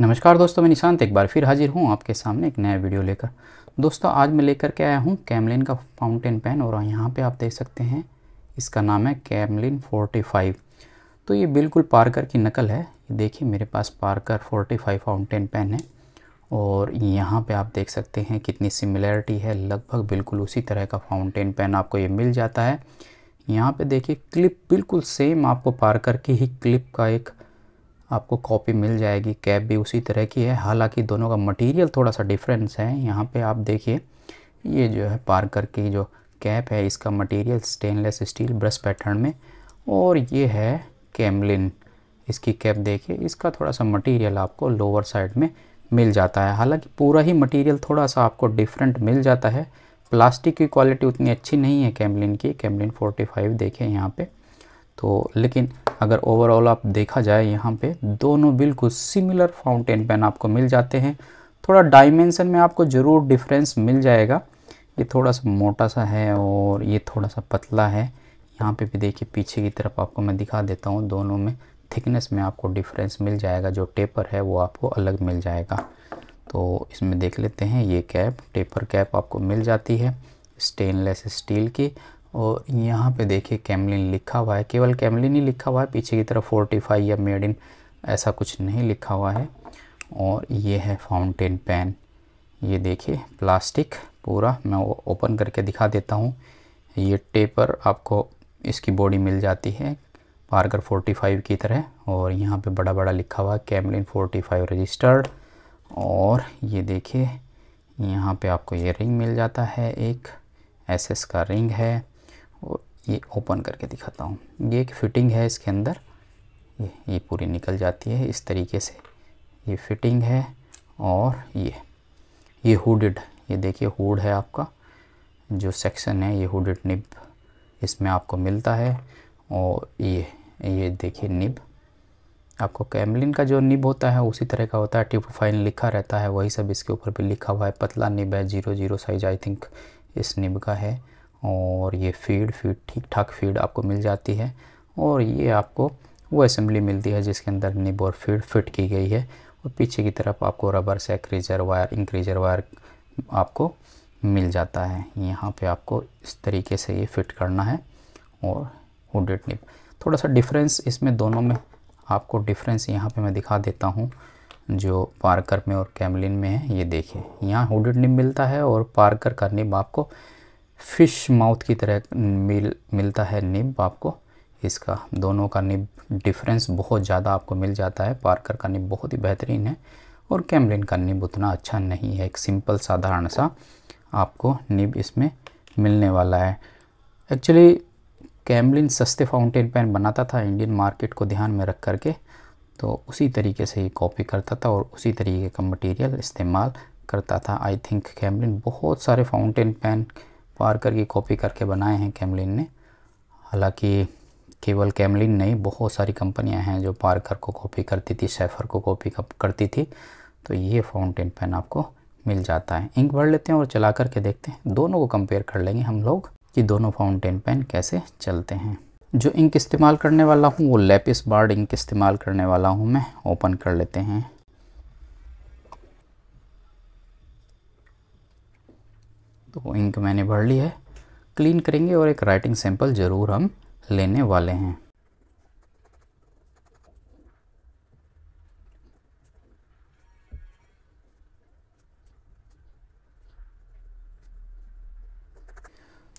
नमस्कार दोस्तों मैं निशांत एक बार फिर हाजिर हूँ आपके सामने एक नया वीडियो लेकर दोस्तों आज मैं लेकर के आया हूँ कैमलिन का फाउंटेन पेन और यहाँ पे आप देख सकते हैं इसका नाम है कैमलिन 45 तो ये बिल्कुल पार्कर की नकल है देखिए मेरे पास पार्कर 45 फाउंटेन पेन है और यहाँ पर आप देख सकते हैं कितनी सिमिलैरिटी है लगभग बिल्कुल उसी तरह का फाउंटेन पेन आपको ये मिल जाता है यहाँ पर देखिए क्लिप बिल्कुल सेम आपको पार्कर की ही क्लिप का एक आपको कॉपी मिल जाएगी कैप भी उसी तरह की है हालांकि दोनों का मटेरियल थोड़ा सा डिफरेंस है यहाँ पे आप देखिए ये जो है पार्कर की जो कैप है इसका material stainless steel brush pattern में और ये है कैमलिन इसकी कैप देखिए इसका थोड़ा सा मटेरियल आपको लोअर साइड में मिल जाता है हालांकि पूरा ही मटेरियल थोड़ा सा आपको डिफरेंट मिल जाता है प्लास्टिक की क्वालिटी उतनी अच्छी नहीं है कैमलिन की कैमलिन 45 देखें यहाँ पर तो लेकिन अगर ओवरऑल आप देखा जाए यहाँ पे दोनों बिल्कुल सिमिलर फाउंटेन पेन आपको मिल जाते हैं थोड़ा डायमेंसन में आपको ज़रूर डिफरेंस मिल जाएगा ये थोड़ा सा मोटा सा है और ये थोड़ा सा पतला है यहाँ पे भी देखिए पीछे की तरफ आपको मैं दिखा देता हूँ दोनों में थिकनेस में आपको डिफरेंस मिल जाएगा जो टेपर है वो आपको अलग मिल जाएगा तो इसमें देख लेते हैं ये कैप टेपर कैप आपको मिल जाती है स्टेनलेस स्टील की और यहाँ पे देखिए कैमलिन लिखा हुआ है केवल कैमलिन ही लिखा हुआ है पीछे की तरफ फोर्टिफाई या मेड इन ऐसा कुछ नहीं लिखा हुआ है और ये है फाउंटेन पेन ये देखिए प्लास्टिक पूरा मैं वो ओपन करके दिखा देता हूँ ये टेपर आपको इसकी बॉडी मिल जाती है पार्कर 45 की तरह और यहाँ पे बड़ा बड़ा लिखा हुआ है कैमलिन 45 रजिस्टर्ड और ये देखिए यहाँ पे आपको ये रिंग मिल जाता है एक एसएस का रिंग है ये ओपन करके दिखाता हूँ ये एक फिटिंग है इसके अंदर ये ये पूरी निकल जाती है इस तरीके से ये फिटिंग है और ये ये हुडेड ये देखिए हुड है आपका जो सेक्शन है ये हुडेड निब इसमें आपको मिलता है और ये ये देखिए निब आपको कैमलिन का जो निब होता है उसी तरह का होता है फाइन लिखा रहता है वही सब इसके ऊपर भी लिखा हुआ है पतला निब है zero zero size I think इस निब का है और ये फीड फीड ठीक ठाक फीड आपको मिल जाती है और ये आपको वो असेंबली मिलती है जिसके अंदर निब और फीड फिट की गई है और पीछे की तरफ आपको रबर से रेजर वायर इंक्रीजर वायर आपको मिल जाता है यहाँ पे आपको इस तरीके से ये फिट करना है और हुडेड निब थोड़ा सा डिफरेंस इसमें दोनों में आपको डिफरेंस यहाँ पे मैं दिखा देता हूँ जो पार्कर में और कैमलिन में है ये देखिए यहाँ हुडेड निब मिलता है और पार्कर का निब आपको फिश माउथ की तरह मिल मिलता है निब आपको इसका दोनों का निब डिफरेंस बहुत ज़्यादा आपको मिल जाता है पार्कर का निब बहुत ही बेहतरीन है और कैमलिन का निब उतना अच्छा नहीं है एक सिंपल साधारण सा आपको निब इसमें मिलने वाला है एक्चुअली कैमलिन सस्ते फाउंटेन पेन बनाता था इंडियन मार्केट को ध्यान में रख करके तो उसी तरीके से ही कॉपी करता था और उसी तरीके का मटेरियल इस्तेमाल करता था आई थिंक कैमलिन बहुत सारे फाउंटेन पेन पार्कर की कॉपी करके बनाए हैं कैमलिन ने हालांकि केवल कैमलिन नहीं बहुत सारी कंपनियां हैं जो पार्कर को कॉपी करती थी सेफर को कॉपी करती थी तो ये फाउंटेन पेन आपको मिल जाता है इंक भर लेते हैं और चला करके देखते हैं दोनों को कंपेयर कर लेंगे हम लोग कि दोनों फाउंटेन पेन कैसे चलते हैं जो इंक इस्तेमाल करने वाला हूँ वो लेपिस बार्ड इंक इस्तेमाल करने वाला हूँ मैं ओपन कर लेते हैं तो इंक मैंने भर ली है क्लीन करेंगे और एक राइटिंग सैंपल ज़रूर हम लेने वाले हैं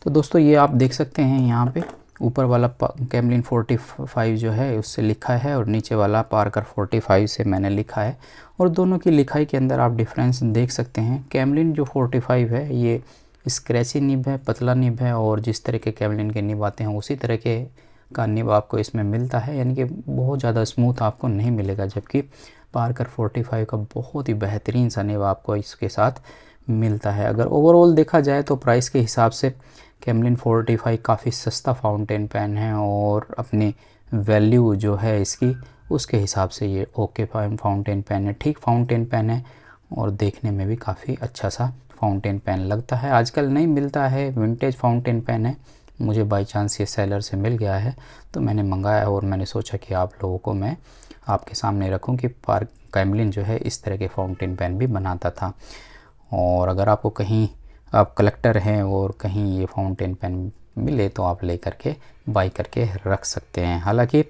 तो दोस्तों ये आप देख सकते हैं यहाँ पे ऊपर वाला कैमलिन 45 जो है उससे लिखा है और नीचे वाला पार्कर 45 से मैंने लिखा है और दोनों की लिखाई के अंदर आप डिफरेंस देख सकते हैं कैमलिन जो 45 है ये स्क्रैची निब है पतला निब है और जिस तरह के कैमलिन के निब आते हैं उसी तरह के का निब आपको इसमें मिलता है यानी कि बहुत ज़्यादा स्मूथ आपको नहीं मिलेगा जबकि पार्कर 45 का बहुत ही बेहतरीन सा निब आपको इसके साथ मिलता है अगर ओवरऑल देखा जाए तो प्राइस के हिसाब से कैमलिन 45 काफ़ी सस्ता फाउंटेन पेन है और अपनी वैल्यू जो है इसकी उसके हिसाब से ये ओके फाउंटेन पेन है ठीक फाउंटेन पेन है और देखने में भी काफ़ी अच्छा सा फाउंटेन पेन लगता है आजकल नहीं मिलता है विंटेज फाउंटेन पेन है मुझे बाई चांस ये सेलर से मिल गया है तो मैंने मंगाया और मैंने सोचा कि आप लोगों को मैं आपके सामने रखूं कि पार्क कैमलिन जो है इस तरह के फाउंटेन पेन भी बनाता था और अगर आपको कहीं आप कलेक्टर हैं और कहीं ये फाउंटेन पेन मिले तो आप ले करके बाई करके रख सकते हैं हालांकि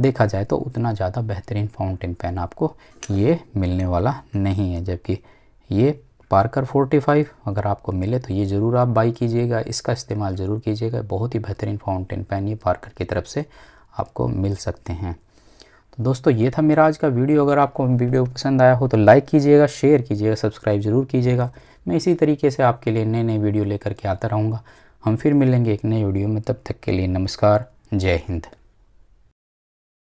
देखा जाए तो उतना ज़्यादा बेहतरीन फाउंटेन पेन आपको ये मिलने वाला नहीं है जबकि ये पार्कर 45 अगर आपको मिले तो ये ज़रूर आप बाई कीजिएगा इसका इस्तेमाल ज़रूर कीजिएगा बहुत ही बेहतरीन फाउंटेन पेन ये पार्कर की तरफ से आपको मिल सकते हैं तो दोस्तों ये था मेरा आज का वीडियो अगर आपको वीडियो पसंद आया हो तो लाइक कीजिएगा शेयर कीजिएगा सब्सक्राइब ज़रूर कीजिएगा मैं इसी तरीके से आपके लिए नए नए वीडियो लेकर के आता रहूँगा हम फिर मिलेंगे एक नए वीडियो में तब तक के लिए नमस्कार जय हिंद